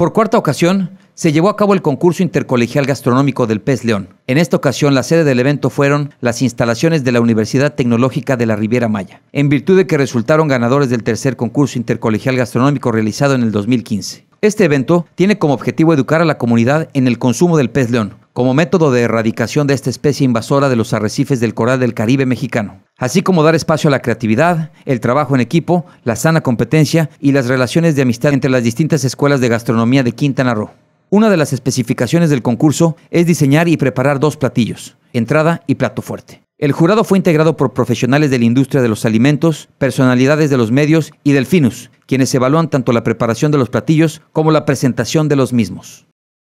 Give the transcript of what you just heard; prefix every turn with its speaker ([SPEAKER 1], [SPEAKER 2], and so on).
[SPEAKER 1] Por cuarta ocasión, se llevó a cabo el concurso intercolegial gastronómico del Pez León. En esta ocasión, la sede del evento fueron las instalaciones de la Universidad Tecnológica de la Riviera Maya, en virtud de que resultaron ganadores del tercer concurso intercolegial gastronómico realizado en el 2015. Este evento tiene como objetivo educar a la comunidad en el consumo del pez león, como método de erradicación de esta especie invasora de los arrecifes del coral del Caribe mexicano así como dar espacio a la creatividad, el trabajo en equipo, la sana competencia y las relaciones de amistad entre las distintas escuelas de gastronomía de Quintana Roo. Una de las especificaciones del concurso es diseñar y preparar dos platillos, entrada y plato fuerte. El jurado fue integrado por profesionales de la industria de los alimentos, personalidades de los medios y Finus, quienes evalúan tanto la preparación de los platillos como la presentación de los mismos.